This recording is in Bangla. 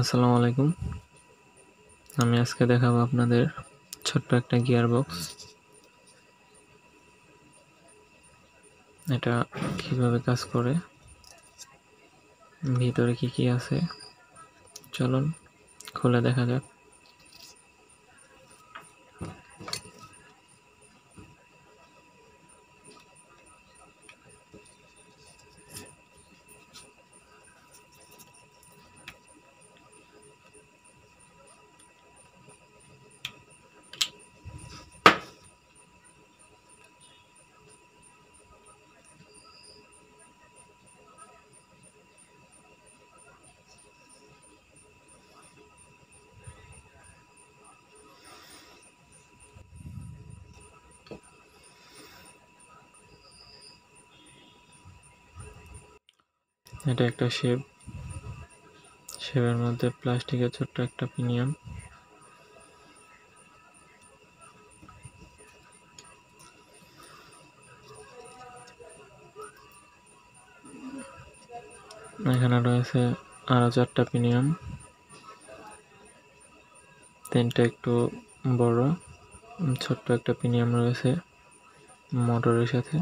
আসসালামু আলাইকুম আমি আজকে দেখাবো আপনাদের ছোট্ট একটা গিয়ার বক্স এটা কিভাবে কাজ করে ভিতরে কি কি আছে চলুন খুলে দেখা যাক এটা একটা শেপ শেপের মধ্যে প্লাস্টিকের ছোট্ট একটা পিনিয়ন এখানে রয়েছে আরো চারটা পিনিয়ন তিনটা একটু বড় ছোট্ট একটা পিনিয়ন রয়েছে মোটরের সাথে